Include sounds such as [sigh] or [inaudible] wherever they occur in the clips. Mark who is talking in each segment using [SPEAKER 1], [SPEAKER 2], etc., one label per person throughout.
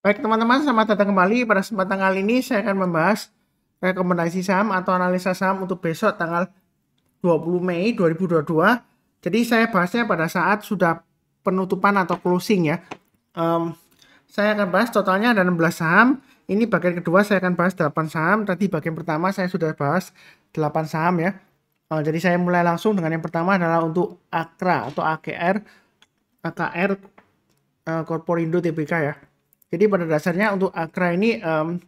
[SPEAKER 1] Baik teman-teman, selamat datang kembali. Pada kesempatan kali ini saya akan membahas rekomendasi saham atau analisa saham untuk besok tanggal 20 Mei 2022. Jadi saya bahasnya pada saat sudah penutupan atau closing ya. Um, saya akan bahas totalnya ada 16 saham. Ini bagian kedua saya akan bahas 8 saham. Tadi bagian pertama saya sudah bahas 8 saham ya. Uh, jadi saya mulai langsung dengan yang pertama adalah untuk Akra atau AKR, AKR uh, eh, Korporindo TBK ya jadi pada dasarnya untuk Akra ini um,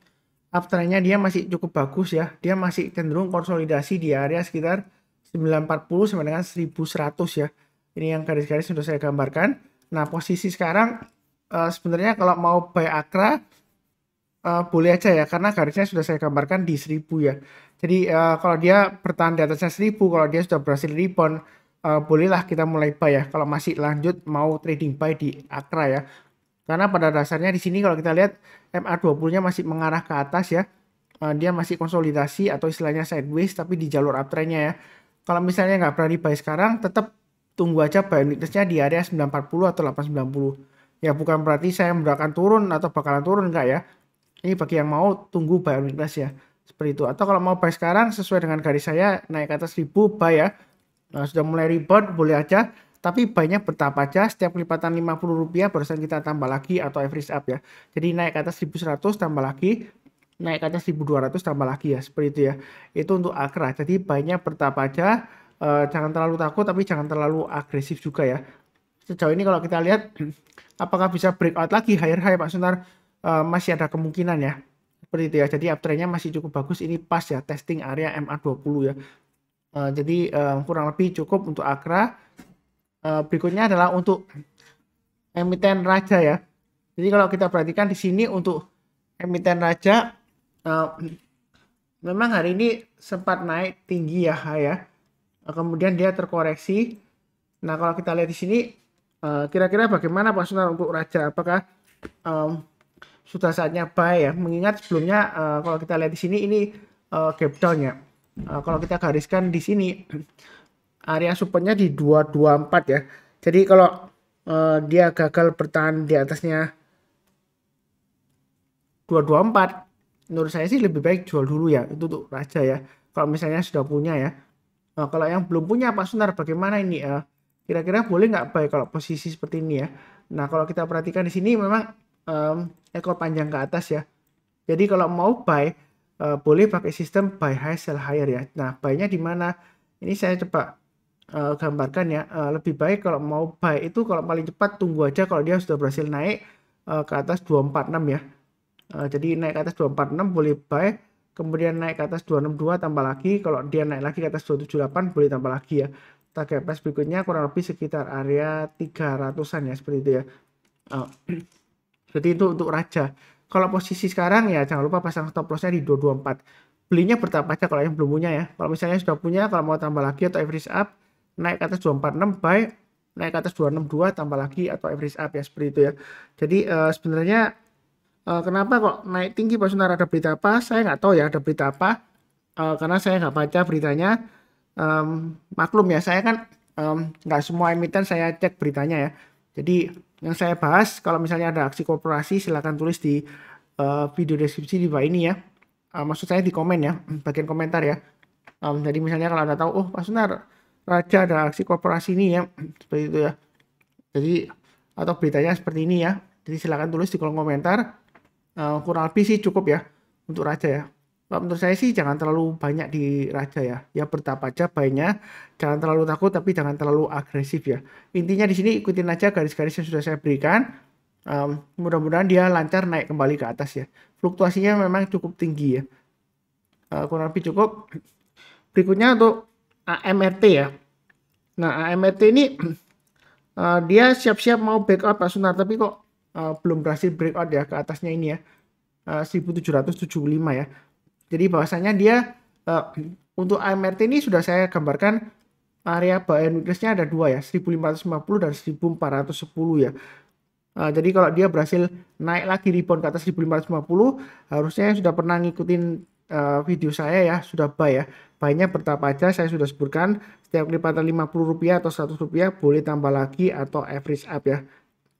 [SPEAKER 1] uptrendnya dia masih cukup bagus ya. Dia masih cenderung konsolidasi di area sekitar 940 sampai dengan 1100 ya. Ini yang garis-garis sudah saya gambarkan. Nah posisi sekarang uh, sebenarnya kalau mau buy Akra uh, e, boleh aja ya karena garisnya sudah saya gambarkan di 1000 ya. Jadi uh, kalau dia bertahan di atasnya 1000, kalau dia sudah berhasil rebound uh, bolehlah kita mulai buy ya. Kalau masih lanjut mau trading buy di Akra ya. Karena pada dasarnya di sini kalau kita lihat MA20-nya masih mengarah ke atas ya. Eh, dia masih konsolidasi atau istilahnya sideways tapi di jalur uptrendnya ya. Kalau misalnya nggak berani buy sekarang tetap tunggu aja buy unitnya di area 940 atau 890. Ya bukan berarti saya akan turun atau bakalan turun nggak ya. Ini bagi yang mau tunggu buy weakness ya. Seperti itu. Atau kalau mau buy sekarang sesuai dengan garis saya naik ke atas 1000 buy ya. Nah, sudah mulai rebound boleh aja tapi banyak bertahap aja, setiap lipatan rp rupiah barusan kita tambah lagi atau average up ya. Jadi naik ke atas 1100 tambah lagi, naik ke atas 1200 tambah lagi ya, seperti itu ya. Itu untuk akra, jadi banyak bertahap aja, e, jangan terlalu takut tapi jangan terlalu agresif juga ya. Sejauh ini kalau kita lihat, [clears throat] apakah bisa breakout lagi higher high Pak Sunar? E, eh, masih ada kemungkinan ya seperti itu ya. Jadi uptrendnya masih cukup bagus. Ini pas ya testing area MA20 ya. Uh, jadi uh, kurang lebih cukup untuk Akra. Eh, berikutnya adalah untuk emiten raja ya. Jadi kalau kita perhatikan di sini untuk emiten raja eh, memang hari ini sempat naik tinggi ya ya. Eh, kemudian dia terkoreksi. Nah kalau kita lihat di sini kira-kira bagaimana Pak Sunar untuk raja? Apakah um, sudah saatnya buy ya? Mengingat sebelumnya kalau kita lihat di sini ini gap down ya. kalau kita gariskan di sini area supportnya di 224 ya. Jadi kalau uh, dia gagal bertahan di atasnya 224, menurut saya sih lebih baik jual dulu ya. Itu untuk raja ya. Kalau misalnya sudah punya ya. Nah, kalau yang belum punya Pak Sunar bagaimana ini ya? Kira-kira boleh nggak baik kalau posisi seperti ini ya? Nah kalau kita perhatikan di sini memang um, ekor panjang ke atas ya. Jadi kalau mau buy uh, boleh pakai sistem buy high sell higher ya. Nah buy-nya di mana? Ini saya coba uh, gambarkan ya uh, lebih baik kalau mau buy itu kalau paling cepat tunggu aja kalau dia sudah berhasil naik uh, ke atas 246 ya uh, jadi naik ke atas 246 boleh buy kemudian naik ke atas 262 tambah lagi kalau dia naik lagi ke atas 278 boleh tambah lagi ya target price berikutnya kurang lebih sekitar area 300-an ya seperti itu ya oh. jadi [clears throat] itu untuk raja kalau posisi sekarang ya jangan lupa pasang stop lossnya di 224 belinya bertahap aja kalau yang belum punya ya kalau misalnya sudah punya kalau mau tambah lagi atau average up naik ke atas 246 buy naik ke atas 262 tambah lagi atau average up ya seperti itu ya. Jadi uh, sebenarnya uh, kenapa kok naik tinggi Pak Sunar ada berita apa? Saya nggak tahu ya ada berita apa uh, karena saya nggak baca beritanya. Um, maklum ya saya kan um, nggak semua emiten saya cek beritanya ya. Jadi yang saya bahas kalau misalnya ada aksi korporasi silahkan tulis di uh, video deskripsi di bawah ini ya. Uh, maksud saya di komen ya bagian komentar ya. Um, jadi misalnya kalau anda tahu oh Pak Sunar raja dan aksi korporasi ini ya [clears throat] seperti itu ya jadi atau beritanya seperti ini ya jadi silahkan tulis di kolom komentar uh, kurang lebih sih cukup ya untuk raja ya Pak, menurut saya sih jangan terlalu banyak di raja ya. Ya bertapa aja baiknya. Jangan terlalu takut tapi jangan terlalu agresif ya. Intinya di sini ikutin aja garis-garis yang sudah saya berikan. Um, mudah-mudahan dia lancar naik kembali ke atas ya. Fluktuasinya memang cukup tinggi ya. Uh, kurang lebih cukup. Berikutnya untuk AMRT ya. Nah AMRT ini uh, [clears throat] dia siap-siap mau breakout Pak Sunar, tapi kok uh, belum berhasil breakout ya ke atasnya ini ya. Eh, uh, 1775 ya. Jadi bahwasanya dia uh, untuk AMRT ini sudah saya gambarkan area buy and nya ada dua ya, 1550 dan 1410 ya. Uh, jadi kalau dia berhasil naik lagi rebound ke atas 1550, harusnya sudah pernah ngikutin uh, video saya ya sudah buy ya buynya bertapa aja saya sudah sebutkan setiap lipatan 50 rupiah atau 100 rupiah boleh tambah lagi atau average up ya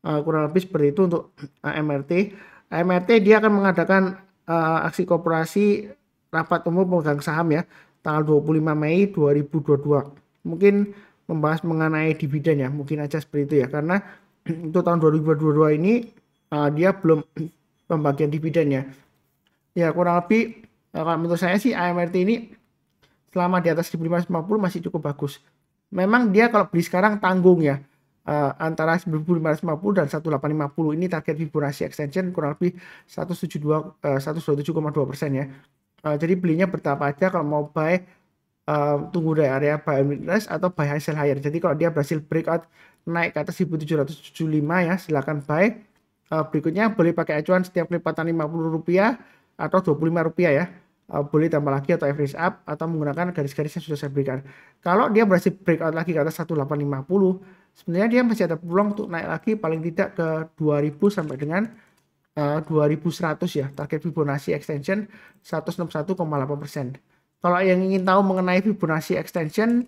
[SPEAKER 1] uh, kurang lebih seperti itu untuk uh, eh, MRT MRT dia akan mengadakan uh, aksi korporasi rapat umum pemegang saham ya tanggal 25 Mei 2022 mungkin membahas mengenai dividen ya mungkin aja seperti itu ya karena [clears throat] untuk tahun 2022 ini uh, dia belum [clears throat] pembagian dividen ya ya kurang lebih Nah, kalau menurut saya sih AMRT ini selama di atas 1550 masih cukup bagus. Memang dia kalau beli sekarang tanggung ya. Uh, antara 1550 dan 1850 ini target Fibonacci extension kurang lebih 172 uh, 127,2 persen ya. Uh, jadi belinya bertahap aja kalau mau buy uh, tunggu dari area buy minus atau buy high sell higher. Jadi kalau dia berhasil breakout naik ke atas 1775 ya silakan buy. Uh, berikutnya boleh pakai acuan setiap lipatan 50 rupiah atau 25 rupiah ya Eh, boleh tambah lagi atau average up atau menggunakan garis-garis yang sudah saya berikan. Kalau dia berhasil breakout lagi ke atas 1850, sebenarnya dia masih ada peluang untuk naik lagi paling tidak ke 2000 sampai dengan uh, eh, 2100 ya, target Fibonacci extension 161,8%. Kalau yang ingin tahu mengenai Fibonacci extension,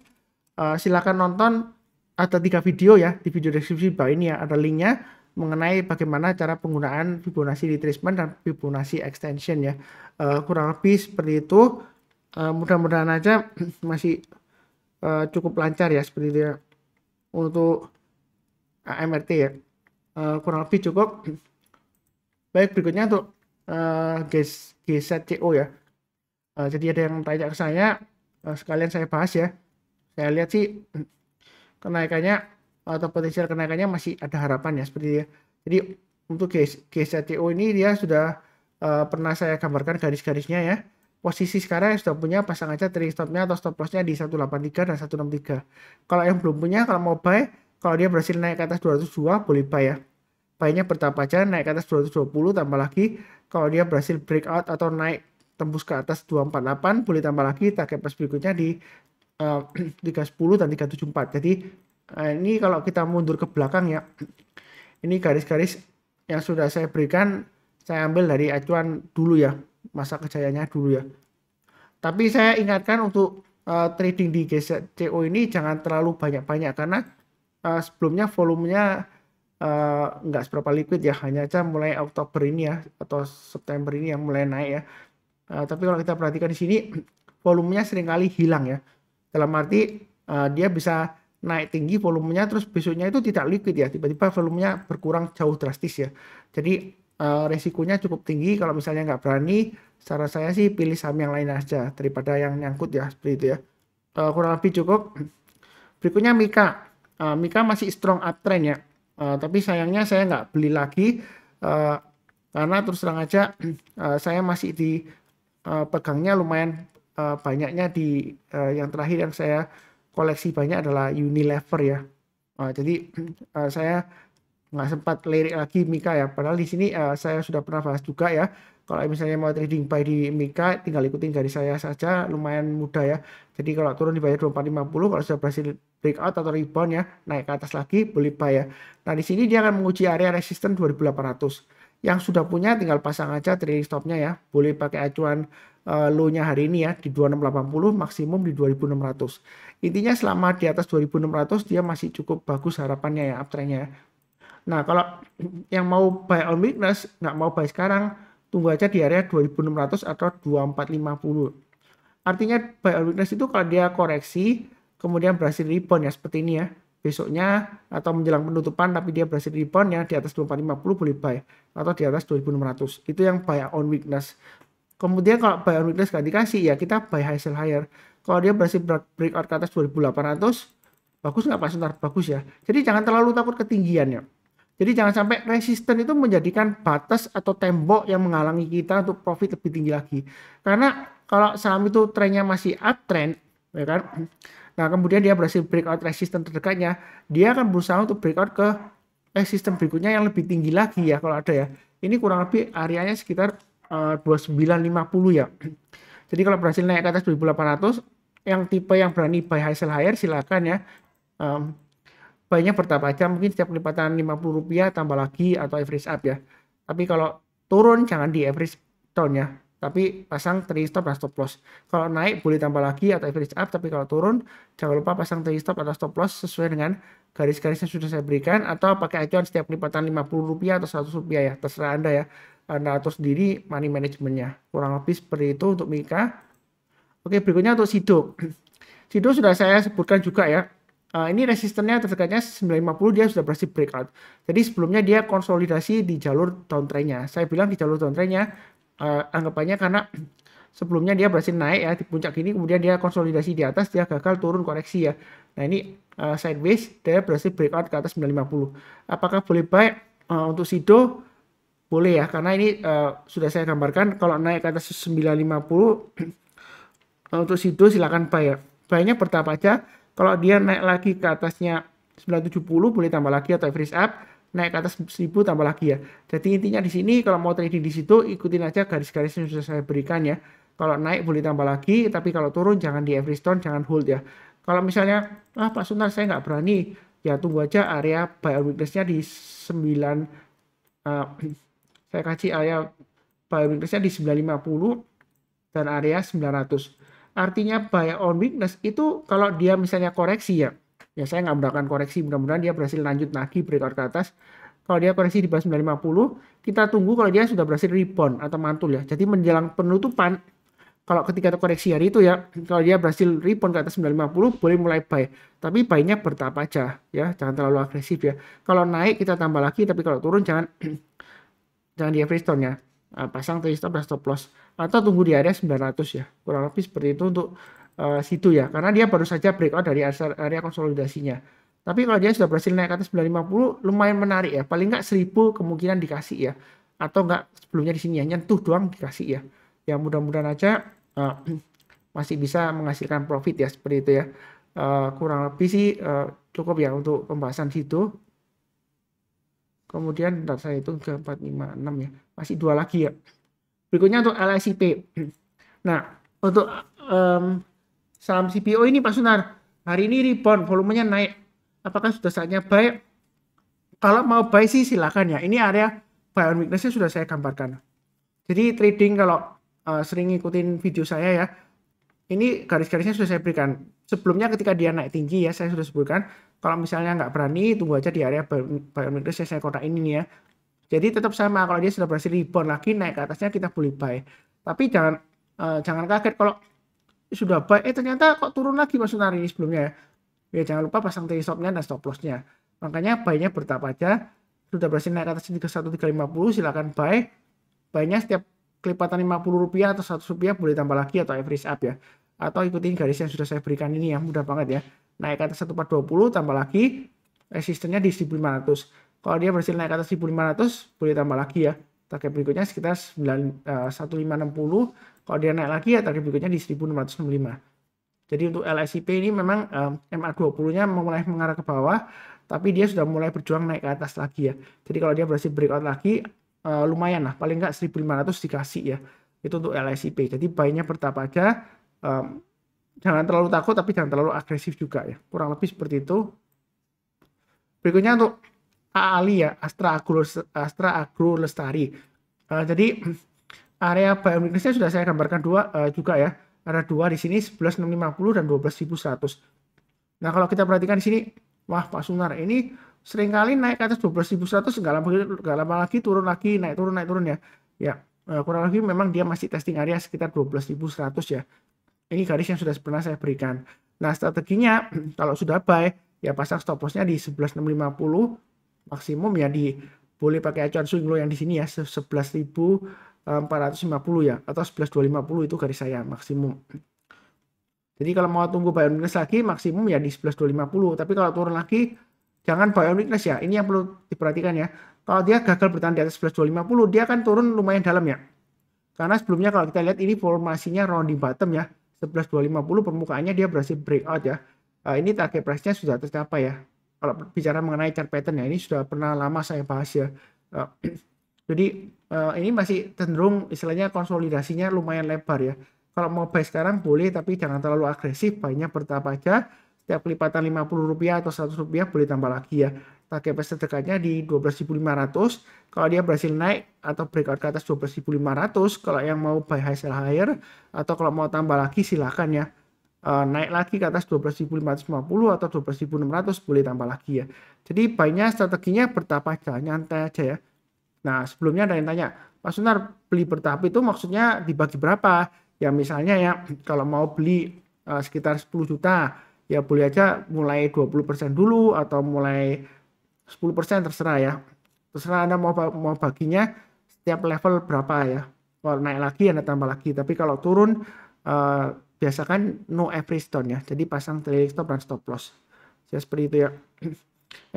[SPEAKER 1] uh, silakan nonton ada tiga video ya di video deskripsi bawah ini ya ada linknya mengenai bagaimana cara penggunaan Fibonacci retracement dan Fibonacci extension ya. Uh, kurang lebih seperti itu. Uh, mudah-mudahan aja [clears throat] masih uh, cukup lancar ya seperti itu ya. untuk AMRT ya. Uh, kurang lebih cukup. [clears throat] Baik berikutnya untuk uh, GZCO ya. Uh, jadi ada yang tanya ke saya, uh, sekalian saya bahas ya. Saya lihat sih [clears throat] kenaikannya atau potensial kenaikannya masih ada harapan ya seperti ya. Jadi untuk GSCTO ini dia sudah uh, pernah saya gambarkan garis-garisnya ya. Posisi sekarang yang sudah punya pasang aja trading stopnya atau stop lossnya di 183 dan 163. Kalau yang belum punya kalau mau buy, kalau dia berhasil naik ke atas 202 boleh buy ya. Buynya bertahap aja naik ke atas 220 tambah lagi kalau dia berhasil breakout atau naik tembus ke atas 248 boleh tambah lagi target pas berikutnya di eh, [clears throat] uh, 310 dan 374. Jadi Nah, ini kalau kita mundur ke belakang ya, ini garis-garis yang sudah saya berikan, saya ambil dari acuan dulu ya, masa kejayaannya dulu ya. Tapi saya ingatkan untuk uh, trading di GCO ini jangan terlalu banyak-banyak karena uh, sebelumnya volumenya uh, nggak seberapa liquid ya hanya aja mulai Oktober ini ya atau September ini yang mulai naik ya uh, tapi kalau kita perhatikan di sini volumenya seringkali hilang ya dalam arti uh, dia bisa naik tinggi volumenya terus besoknya itu tidak liquid ya tiba-tiba volumenya berkurang jauh drastis ya jadi uh, resikonya cukup tinggi kalau misalnya nggak berani saran saya sih pilih saham yang lain aja daripada yang nyangkut ya seperti itu ya uh, kurang lebih cukup berikutnya Mika uh, Mika masih strong uptrend ya uh, tapi sayangnya saya nggak beli lagi uh, karena terus terang aja uh, saya masih di uh, pegangnya lumayan uh, banyaknya di uh, yang terakhir yang saya koleksi banyak adalah Unilever ya. Uh, jadi uh, [clears throat] saya nggak sempat lirik lagi Mika ya. Padahal di sini uh, saya sudah pernah bahas juga ya. Kalau misalnya mau trading buy di Mika, tinggal ikutin dari saya saja, lumayan mudah ya. Jadi kalau turun di bawah 2450, kalau sudah berhasil breakout atau rebound ya, naik ke atas lagi, beli buy ya. Nah di sini dia akan menguji area resisten 2800. Yang sudah punya tinggal pasang aja trailing stopnya ya. Boleh pakai acuan uh, low-nya hari ini ya di 2680 maksimum di 2600. Intinya selama di atas 2600 dia masih cukup bagus harapannya ya uptrendnya ya. Nah kalau yang mau buy on weakness nggak mau buy sekarang tunggu aja di area 2600 atau 2450. Artinya buy on weakness itu kalau dia koreksi kemudian berhasil rebound ya seperti ini ya besoknya atau menjelang penutupan tapi dia berhasil rebound ya di atas 2450 boleh buy atau di atas 2600 itu yang buy on weakness kemudian kalau buy on weakness gak dikasih ya kita buy high sell higher kalau dia berhasil break out ke atas 2800 bagus nggak Pak ntar Bagus ya. Jadi jangan terlalu takut ketinggiannya. Jadi jangan sampai resisten itu menjadikan batas atau tembok yang menghalangi kita untuk profit lebih tinggi lagi. Karena kalau saham itu trennya masih uptrend, ya kan? Nah, kemudian dia berhasil breakout resisten terdekatnya, dia akan berusaha untuk breakout ke resisten berikutnya yang lebih tinggi lagi ya kalau ada ya. Ini kurang lebih areanya sekitar eh, uh, 2950 ya. [clears throat] Jadi kalau berhasil naik ke atas 2800, yang tipe yang berani buy high sell higher silakan ya. Um, Banyak bertahap aja mungkin setiap lipatan 50 rupiah tambah lagi atau average up ya. Tapi kalau turun jangan di average down ya tapi pasang trailing stop dan stop loss. Kalau naik boleh tambah lagi atau average up, tapi kalau turun jangan lupa pasang trailing stop atau stop loss sesuai dengan garis-garis yang sudah saya berikan atau pakai acuan setiap lipatan rp rupiah atau Rp100 ya, terserah Anda ya. Anda atau sendiri money manajemennya. Kurang lebih seperti itu untuk Mika. Oke, berikutnya untuk Sido. [clears throat] Sido sudah saya sebutkan juga ya. Uh, ini resistennya terdekatnya 950 dia sudah berhasil breakout. Jadi sebelumnya dia konsolidasi di jalur downtrendnya. Saya bilang di jalur downtrendnya uh, anggapannya karena [clears throat] sebelumnya dia berhasil naik ya di puncak ini kemudian dia konsolidasi di atas dia gagal turun koreksi ya nah ini uh, sideways dia berhasil breakout ke atas 950 apakah boleh baik uh, untuk Sido boleh ya karena ini uh, sudah saya gambarkan kalau naik ke atas 950 uh, [clears throat] untuk Sido silakan bayar bayarnya buynya bertahap aja kalau dia naik lagi ke atasnya 970 boleh tambah lagi atau freeze up naik ke atas 1000 tambah lagi ya. Jadi intinya di sini kalau mau trading di situ ikutin aja garis-garis yang sudah saya berikan ya. Kalau naik boleh tambah lagi, tapi kalau turun jangan di every stone, jangan hold ya. Kalau misalnya, ah Pak Sunar saya nggak berani, ya tunggu aja area buy weakness-nya di 9, uh, eh, saya kasih area buy weakness-nya di 950 dan area 900. Artinya buy on weakness itu kalau dia misalnya koreksi ya, ya saya nggak mendapatkan koreksi mudah-mudahan dia berhasil lanjut lagi breakout ke atas kalau dia koreksi di bawah 950 kita tunggu kalau dia sudah berhasil rebound atau mantul ya jadi menjelang penutupan kalau ketika koreksi hari itu ya, kalau dia berhasil rebound ke atas 950 boleh mulai buy. Tapi buy-nya bertahap aja ya, jangan terlalu agresif ya. Kalau naik kita tambah lagi, tapi kalau turun jangan [clears throat] jangan di average ya. Ah, pasang trade stop stop loss atau tunggu di area 900 ya. Kurang lebih seperti itu untuk Eh, situ ya karena dia baru saja breakout dari area konsolidasinya. Tapi kalau dia sudah berhasil naik ke atas 950 lumayan menarik ya. Paling nggak 1000 kemungkinan dikasih ya. Atau nggak sebelumnya di sini ya nyentuh doang dikasih ya. Ya mudah-mudahan aja uh, [clears throat] masih bisa menghasilkan profit ya seperti itu ya. Uh, kurang lebih sih uh, cukup ya untuk pembahasan situ. Kemudian bentar saya hitung ke 456 ya. Masih dua lagi ya. Berikutnya untuk LSIP. [clears throat] Nah, untuk um, saham CPO ini Pak Sunar hari ini rebound volumenya naik apakah sudah saatnya buy kalau mau buy sih silakan ya ini area buy on weakness sudah saya gambarkan jadi trading kalau uh, sering ngikutin video saya ya ini garis-garisnya sudah saya berikan sebelumnya ketika dia naik tinggi ya saya sudah sebutkan kalau misalnya nggak berani tunggu aja di area buy, buy on weakness saya kotak ini ya jadi tetap sama kalau dia sudah berhasil rebound lagi naik ke atasnya kita boleh buy tapi jangan uh, jangan kaget kalau sudah baik eh ternyata kok turun lagi masuk hari ini sebelumnya ya. ya. jangan lupa pasang take stopnya dan stop lossnya. Makanya buy-nya bertahap aja. Sudah berhasil naik atas 11350 silahkan buy. Buy-nya setiap kelipatan 50 rupiah atau 100 rupiah boleh tambah lagi atau average up ya. Atau ikutin garis yang sudah saya berikan ini ya, mudah banget ya. Naik atas 1420 tambah lagi, resistennya di 1500. Kalau dia berhasil naik atas 1500 boleh tambah lagi ya target berikutnya sekitar 9, uh, 1560 kalau dia naik lagi ya target berikutnya di 1665. Jadi untuk LSIP ini memang um, eh, MA20-nya mulai mengarah ke bawah, tapi dia sudah mulai berjuang naik ke atas lagi ya. Jadi kalau dia berhasil breakout lagi, uh, lumayan lah, paling nggak 1500 dikasih ya. Itu untuk LSIP. Jadi bayinya bertahap aja, um, jangan terlalu takut tapi jangan terlalu agresif juga ya. Kurang lebih seperti itu. Berikutnya untuk AALI ya, Astra Agro, Astra Agro Lestari. Uh, jadi Area buy biometriknya sudah saya gambarkan dua uh, juga ya. Ada dua di sini 11650 dan 12100. Nah, kalau kita perhatikan di sini, wah Pak Sunar ini seringkali naik ke atas 12100 segala lama enggak lama lagi turun lagi naik turun naik turun ya. Ya, eh, kurang lebih memang dia masih testing area sekitar 12100 ya. Ini garis yang sudah pernah saya berikan. Nah, strateginya [clears throat] kalau sudah buy ya pasang stop loss-nya di 11650 maksimum ya di boleh pakai acuan swing low yang di sini ya 11.000 450 eh, ya atau 11250 itu garis saya maksimum jadi kalau mau tunggu buy on weakness lagi maksimum ya di 11250 tapi kalau turun lagi jangan buy on weakness ya ini yang perlu diperhatikan ya kalau dia gagal bertahan di atas 11250 dia akan turun lumayan dalam ya karena sebelumnya kalau kita lihat ini formasinya rounding bottom ya 11250 permukaannya dia berhasil breakout ya eh, ini target price-nya sudah tercapai ya kalau bicara mengenai chart pattern ya ini sudah pernah lama saya bahas ya eh, [clears throat] jadi Eh, ini masih cenderung istilahnya konsolidasinya lumayan lebar ya. Kalau mau buy sekarang boleh tapi jangan terlalu agresif, banyak bertahap aja. Setiap kelipatan Rp50 atau Rp100 boleh tambah lagi ya. Target price terdekatnya di 12.500. Kalau dia berhasil naik atau breakout ke atas 12.500, kalau yang mau buy high sell higher atau kalau mau tambah lagi silahkan ya. Uh, naik lagi ke atas 12.550 atau 12.600 boleh tambah lagi ya. Jadi banyak strateginya bertahap aja, nyantai aja ya Nah, sebelumnya ada yang tanya, Pak Sunar, beli bertahap itu maksudnya dibagi berapa? Ya misalnya ya, [clears throat] kalau mau beli uh, sekitar 10 juta, ya boleh aja mulai 20% dulu atau mulai 10% terserah ya. Terserah Anda mau mau baginya setiap level berapa ya. Kalau naik lagi Anda tambah lagi, tapi kalau turun uh, eh, biasakan no every stone ya. Jadi pasang trailing stop dan stop loss. Ya seperti itu ya. [clears throat]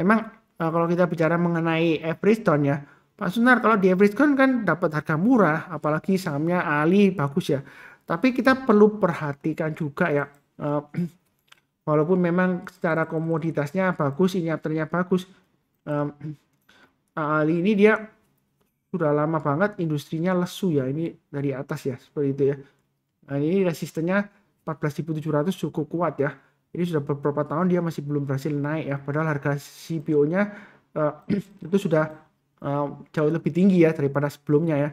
[SPEAKER 1] Memang uh, kalau kita bicara mengenai every stone ya, Pak Sunar, kalau di average kan, kan dapat harga murah, apalagi sahamnya Ali bagus ya. Tapi kita perlu perhatikan juga ya, uh, [clears throat] walaupun memang secara komoditasnya bagus, inyaternya bagus, Uh, [clears throat] Ali ini dia sudah lama banget industrinya lesu ya, ini dari atas ya, seperti itu ya. Nah, ini resistennya 14.700 cukup kuat ya. Ini sudah beberapa tahun dia masih belum berhasil naik ya, padahal harga CPO-nya uh, eh, [clears throat] itu sudah um, jauh lebih tinggi ya daripada sebelumnya ya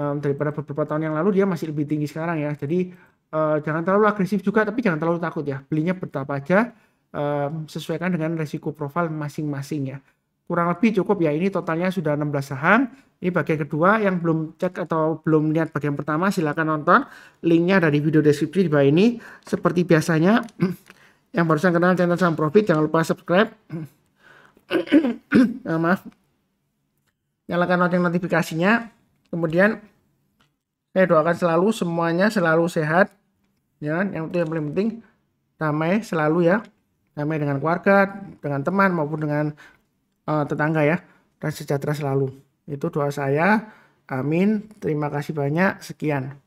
[SPEAKER 1] um, daripada beberapa tahun yang lalu dia masih lebih tinggi sekarang ya jadi uh, jangan terlalu agresif juga tapi jangan terlalu takut ya belinya bertahap aja um, sesuaikan dengan resiko profil masing-masing ya kurang lebih cukup ya ini totalnya sudah 16 saham ini bagian kedua yang belum cek atau belum lihat bagian pertama silahkan nonton linknya ada di video deskripsi di bawah ini seperti biasanya [clears throat] yang barusan kenal channel saham profit jangan lupa subscribe [clears throat] eh, maaf nyalakan lonceng notifikasinya. Kemudian saya doakan selalu semuanya selalu sehat. Ya, yang itu yang paling penting damai selalu ya. Damai dengan keluarga, dengan teman maupun dengan uh, tetangga ya. Dan sejahtera selalu. Itu doa saya. Amin. Terima kasih banyak. Sekian.